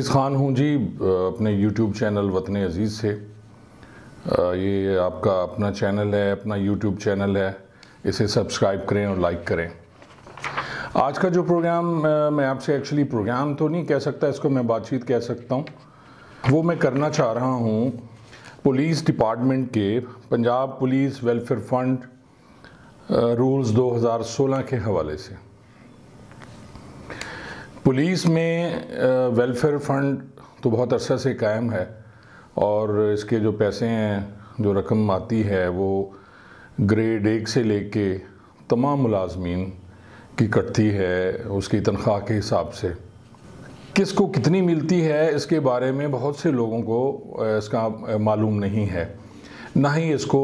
अज़ीज़ ख़ान हूँ जी अपने YouTube channel वतन अज़ीज़ से ये आपका अपना चैनल है अपना यूट्यूब चैनल है इसे सब्सक्राइब करें और लाइक करें आज का जो प्रोग्राम मैं आपसे एक्चुअली प्रोग्राम तो नहीं कह सकता इसको मैं बातचीत कह सकता हूँ वो मैं करना चाह रहा हूँ पुलिस डिपार्टमेंट के Punjab police welfare fund rules 2016 के हवाले से पुलिस में वेलफेयर फंड तो बहुत अरसा से कायम है और इसके जो पैसे हैं जो रकम आती है वो ग्रेड एक से लेके तमाम मुलाजमीन की कटती है उसकी तनख्वाह के हिसाब से किसको कितनी मिलती है इसके बारे में बहुत से लोगों को इसका मालूम नहीं है ना ही इसको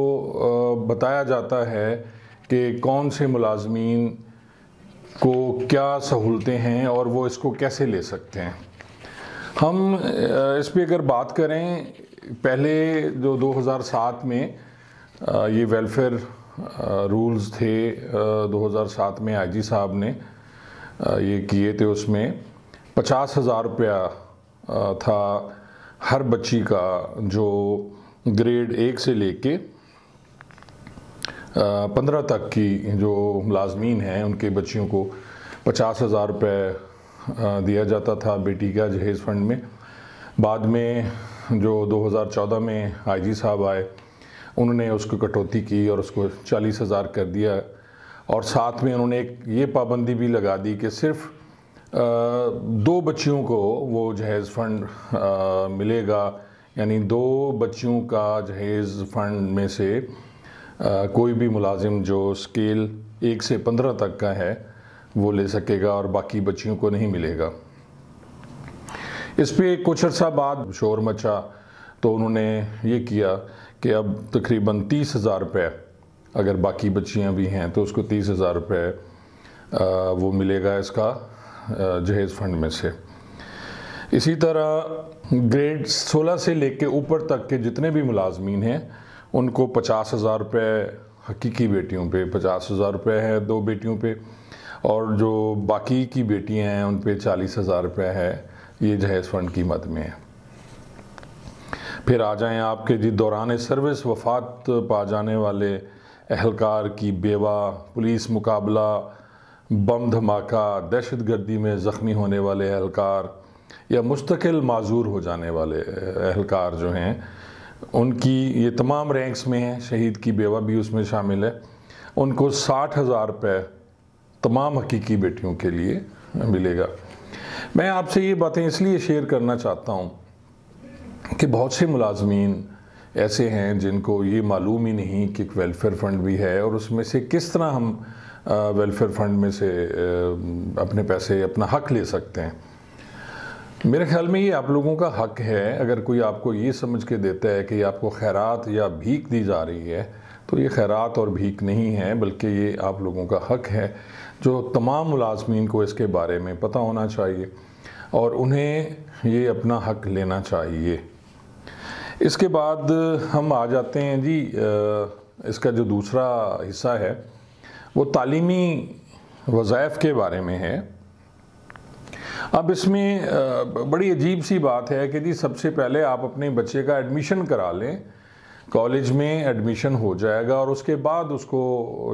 बताया जाता है कि कौन से मुलाजमीन को क्या सहूलतें हैं और वो इसको कैसे ले सकते हैं हम इस पर अगर बात करें पहले जो 2007 में ये वेलफेयर रूल्स थे 2007 में आईजी साहब ने ये किए थे उसमें पचास हज़ार रुपया था हर बच्ची का जो ग्रेड एक से लेके पंद्रह तक की जो मुलाजमीन हैं उनके बच्चियों को पचास हज़ार रुपये दिया जाता था बेटी का जहेज़ फंड में बाद में जो 2014 में आईजी साहब आए उन्होंने उसको कटौती की और उसको चालीस हज़ार कर दिया और साथ में उन्होंने एक ये पाबंदी भी लगा दी कि सिर्फ दो बच्चियों को वो जहेज़ फ़ंड मिलेगा यानी दो बच्चियों का जहेज़ फ़ंड में से कोई भी मुलाजिम जो स्केल एक से पंद्रह तक का है वो ले सकेगा और बाकी बच्चियों को नहीं मिलेगा इस पर कुछ अर्सा बाद शोर मचा तो उन्होंने ये किया कि अब तकरीबन तीस हज़ार रुपये अगर बाकी बच्चियाँ भी हैं तो उसको तीस हज़ार रुपये वो मिलेगा इसका जहेज़ फंड में से इसी तरह ग्रेड 16 से लेके ऊपर तक के जितने भी मुलाजमीन हैं उनको पचास हज़ार रुपये हकीकी बेटियों पे पचास हज़ार रुपये है दो बेटियों पे और जो बाकी की बेटियां हैं उन पे चालीस हज़ार रुपये है ये जहेज़ फ़ंड की मद में है फिर आ जाएं आपके जी दौरान सर्विस वफात पा जाने वाले अहलकार की बेवा पुलिस मुकाबला बम धमाका दहशत गर्दी में ज़ख्मी होने वाले अहलकार या मुस्तकिल माजूर हो जाने वाले अहलकार जो हैं उनकी ये तमाम रैंक्स में हैं शहीद की बेवा भी उसमें शामिल है उनको साठ हज़ार रुपये तमाम हकीकी बेटियों के लिए मिलेगा मैं आपसे ये बातें इसलिए शेयर करना चाहता हूँ कि बहुत से मुलाजमीन ऐसे हैं जिनको ये मालूम ही नहीं कि वेलफेयर फ़ंड भी है और उसमें से किस तरह हम वेलफेयर फ़ंड में से अपने पैसे अपना हक ले सकते हैं मेरे ख्याल में ये आप लोगों का हक है अगर कोई आपको ये समझ के देता है कि आपको खैरात या भीख दी जा रही है तो ये खैरात और भीख नहीं है बल्कि ये आप लोगों का हक है जो तमाम मुलाजमीन को इसके बारे में पता होना चाहिए और उन्हें ये अपना हक लेना चाहिए इसके बाद हम आ जाते हैं जी इसका जो दूसरा हिस्सा है वो तालीमी वज़ाइफ के बारे में है अब इसमें बड़ी अजीब सी बात है कि जी सबसे पहले आप अपने बच्चे का एडमिशन करा लें कॉलेज में एडमिशन हो जाएगा और उसके बाद उसको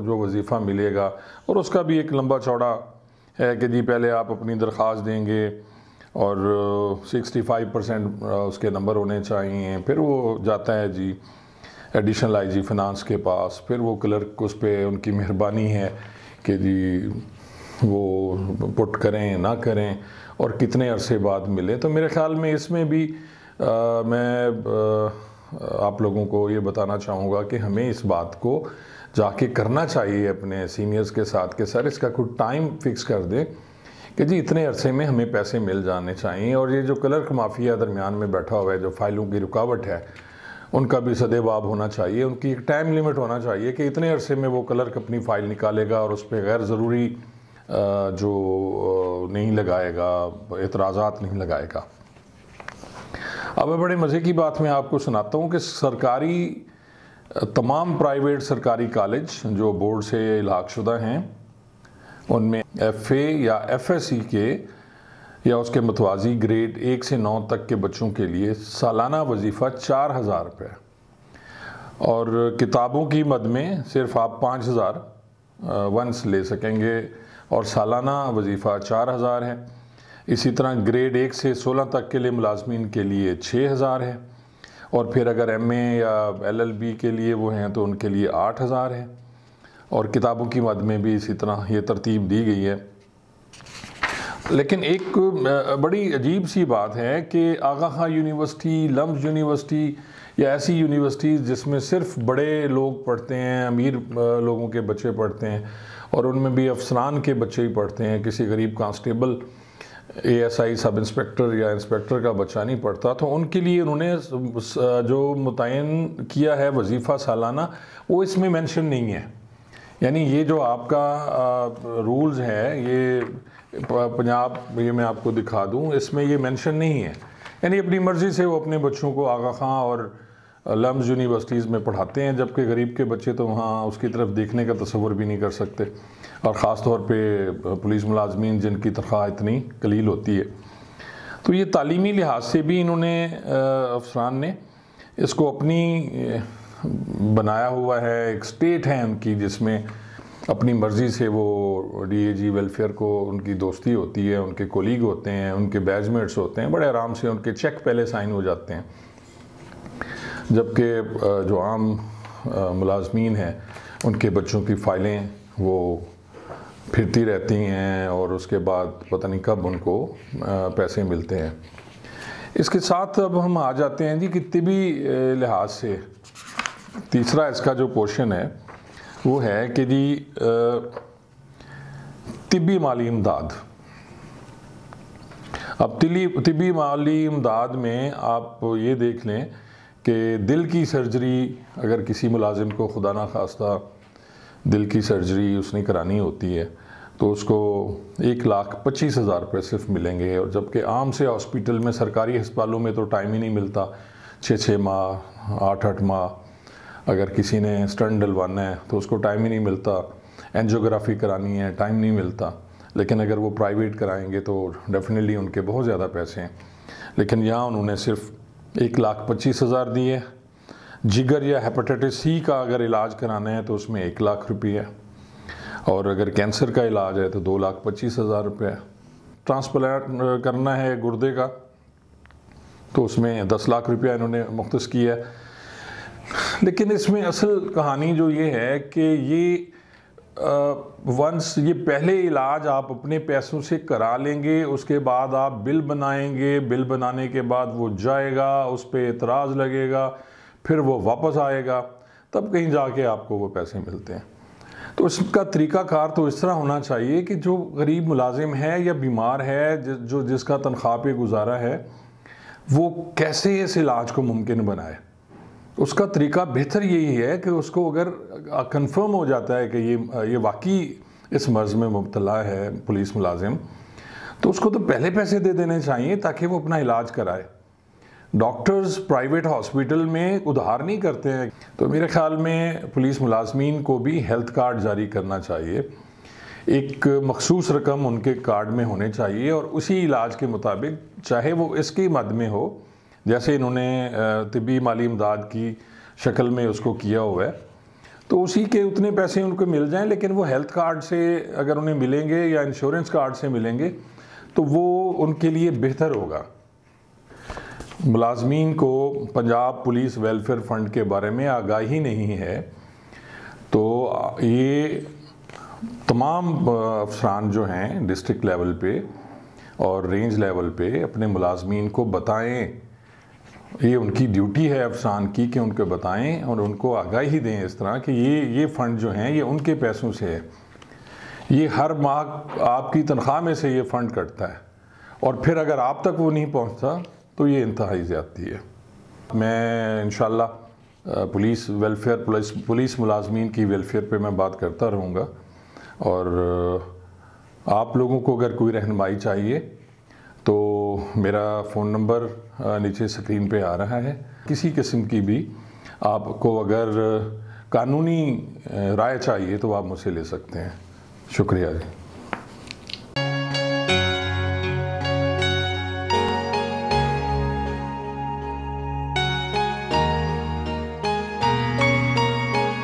जो वजीफ़ा मिलेगा और उसका भी एक लंबा चौड़ा है कि जी पहले आप अपनी दरख्वास्त देंगे और 65 परसेंट उसके नंबर होने चाहिए फिर वो जाता है जी एडिशनल आई जी फिनांस के पास फिर वो क्लर्क उस पर उनकी मेहरबानी है कि जी वो पुट करें ना करें और कितने अरसे बाद मिले तो मेरे ख्याल में इसमें भी आ, मैं आ, आप लोगों को ये बताना चाहूँगा कि हमें इस बात को जाके करना चाहिए अपने सीनियर्स के साथ के सर इसका कुछ टाइम फिक्स कर दें कि जी इतने अरसे में हमें पैसे मिल जाने चाहिए और ये जो क्लर्क माफिया दरमियान में बैठा हुआ है जो फाइलों की रुकावट है उनका भी सदेबाब होना चाहिए उनकी एक टाइम लिमिट होना चाहिए कि इतने अरसे में वो क्लर्क अपनी फ़ाइल निकालेगा और उस पर गैर ज़रूरी जो नहीं लगाएगा एतराजात नहीं लगाएगा अब मैं बड़े मज़े की बात मैं आपको सुनाता हूँ कि सरकारी तमाम प्राइवेट सरकारी कॉलेज जो बोर्ड से लाखशुदा हैं उनमें एफ या एफ के या उसके मतवाजी ग्रेड एक से नौ तक के बच्चों के लिए सालाना वजीफ़ा चार हज़ार रुपये और किताबों की मद में सिर्फ आप पाँच हज़ार वंस ले सकेंगे और सालाना वजीफ़ा चार हज़ार है इसी तरह ग्रेड एक से सोलह तक के लिए मुलाजमीन के लिए छः हज़ार है और फिर अगर एम ए या एल एल बी के लिए वो हैं तो उनके लिए आठ हज़ार है और किताबों की मद में भी इसी तरह ये तरतीब दी गई है लेकिन एक बड़ी अजीब सी बात है कि आगा खां यूनिवर्सिटी लम्स यूनिवर्सिटी या ऐसी यूनिवर्सिटीज़ जिसमें सिर्फ बड़े लोग पढ़ते हैं अमीर लोगों के बच्चे पढ़ते हैं और उनमें भी अफसरान के बच्चे ही पढ़ते हैं किसी गरीब constable A S I sub inspector या इंस्पेक्टर का बच्चा नहीं पढ़ता तो उनके लिए उन्होंने जो मुतन किया है वजीफ़ा सालाना वो इसमें मैंशन नहीं है यानी ये जो आपका रूल्स है ये पंजाब ये मैं आपको दिखा दूँ इसमें ये मैंशन नहीं है यानी अपनी मर्ज़ी से वो अपने बच्चों को आगा खां और लम्स यूनिवर्सिटीज़ में पढ़ाते हैं जबकि गरीब के बच्चे तो वहाँ उसकी तरफ देखने का तस्वर भी नहीं कर सकते और ख़ास तौर पर पुलिस मुलाजमीन जिनकी तनख्वाह इतनी कलील होती है तो ये तालीमी लिहाज से भी इन्होंने अफसरान ने इसको अपनी बनाया हुआ है एक स्टेट है उनकी जिसमें अपनी मर्ज़ी से वो डीएजी वेलफेयर को उनकी दोस्ती होती है उनके कोलीग होते हैं उनके बैजमेट्स होते हैं बड़े आराम से उनके चेक पहले साइन हो जाते हैं जबकि जो आम मुलाजमीन हैं उनके बच्चों की फाइलें वो फिरती रहती हैं और उसके बाद पता नहीं कब उनको पैसे मिलते हैं इसके साथ अब हम आ जाते हैं जी कि तिबी लिहाज से तीसरा इसका जो पोर्शन है वो है कि जी तिबी माली इमदाद अब तिली तिबी माली इमदाद में आप ये देख लें कि दिल की सर्जरी अगर किसी मुलाजिम को खुदा ना खास्ता दिल की सर्जरी उसने करानी होती है तो उसको एक लाख पच्चीस हज़ार रुपये सिर्फ मिलेंगे और जबकि आम से हॉस्पिटल में सरकारी अस्पतालों में तो टाइम ही नहीं मिलता छः छः माह आठ आठ माह अगर किसी ने स्टंट डलवाना है तो उसको टाइम ही नहीं मिलता एनजियोग्राफी करानी है टाइम नहीं मिलता लेकिन अगर वो प्राइवेट कराएंगे तो डेफिनेटली उनके बहुत ज़्यादा पैसे हैं लेकिन यहाँ उन्होंने सिर्फ एक लाख पच्चीस हज़ार दिए जिगर या हेपेटाइटिस सी का अगर इलाज कराना है तो उसमें एक लाख रुपये और अगर कैंसर का इलाज है तो दो लाख पच्चीस हज़ार रुपये ट्रांसप्लांट करना है गुर्दे का तो उसमें दस लाख रुपया इन्होंने मुख्त किया है लेकिन इसमें असल कहानी जो ये है कि ये वंस ये पहले इलाज आप अपने पैसों से करा लेंगे उसके बाद आप बिल बनाएंगे बिल बनाने के बाद वो जाएगा उस पर एतराज़ लगेगा फिर वो वापस आएगा तब कहीं जाके आपको वो पैसे मिलते हैं तो इसका तरीक़ाकार तो इस तरह होना चाहिए कि जो गरीब मुलाजिम है या बीमार है जो जिसका तनख्वाह पे गुजारा है वो कैसे इस इलाज को मुमकिन बनाए उसका तरीका बेहतर यही है कि उसको अगर कंफर्म हो जाता है कि ये ये वाकई इस मर्ज़ में मुबतला है पुलिस मुलाजिम तो उसको तो पहले पैसे दे देने चाहिए ताकि वो अपना इलाज कराए डॉक्टर्स प्राइवेट हॉस्पिटल में उधार नहीं करते हैं तो मेरे ख्याल में पुलिस मुलाजमीन को भी हेल्थ कार्ड जारी करना चाहिए एक मखसूस रकम उनके कार्ड में होने चाहिए और उसी इलाज के मुताबिक चाहे वो इसके मद में हो जैसे इन्होंने तबी माली इमदाद की शक्ल में उसको किया हुआ है तो उसी के उतने पैसे उनको मिल जाएं लेकिन वो हेल्थ कार्ड से अगर उन्हें मिलेंगे या इंश्योरेंस कार्ड से मिलेंगे तो वो उनके लिए बेहतर होगा मुलाजमीन को पंजाब पुलिस वेलफेयर फ़ंड के बारे में आगाही नहीं है तो ये तमाम अफसरान जो हैं डिस्ट्रिक्ट लेवल पे और रेंज लेवल पे अपने मुलाजमीन को बताएं ये उनकी ड्यूटी है अफसान की कि उनको बताएं और उनको आगाही दें इस तरह कि ये ये फ़ंड जो हैं ये उनके पैसों से है ये हर माह आपकी तनख्वाह में से ये फ़ंड कटता है और फिर अगर आप तक वो नहीं पहुंचता तो ये इंतहाई ज़्यादती है मैं इन पुलिस वेलफेयर पुलिस पुलिस मुलाजमीन की वेलफेयर पे मैं बात करता रहूँगा और आप लोगों को अगर कोई रहनमाई चाहिए तो मेरा फ़ोन नंबर नीचे स्क्रीन पे आ रहा है किसी किस्म की भी आपको अगर कानूनी राय चाहिए तो आप मुझसे ले सकते हैं शुक्रिया जी